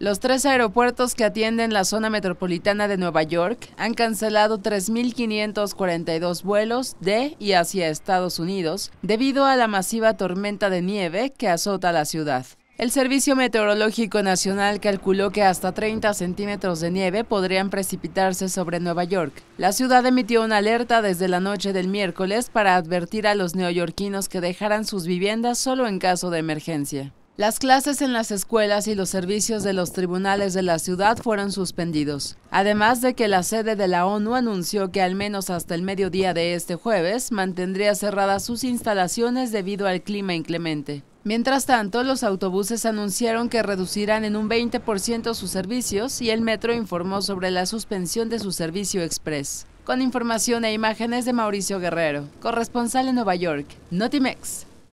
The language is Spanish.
Los tres aeropuertos que atienden la zona metropolitana de Nueva York han cancelado 3.542 vuelos de y hacia Estados Unidos debido a la masiva tormenta de nieve que azota la ciudad. El Servicio Meteorológico Nacional calculó que hasta 30 centímetros de nieve podrían precipitarse sobre Nueva York. La ciudad emitió una alerta desde la noche del miércoles para advertir a los neoyorquinos que dejaran sus viviendas solo en caso de emergencia. Las clases en las escuelas y los servicios de los tribunales de la ciudad fueron suspendidos. Además de que la sede de la ONU anunció que al menos hasta el mediodía de este jueves mantendría cerradas sus instalaciones debido al clima inclemente. Mientras tanto, los autobuses anunciaron que reducirán en un 20% sus servicios y el metro informó sobre la suspensión de su servicio express. Con información e imágenes de Mauricio Guerrero, corresponsal en Nueva York, Notimex.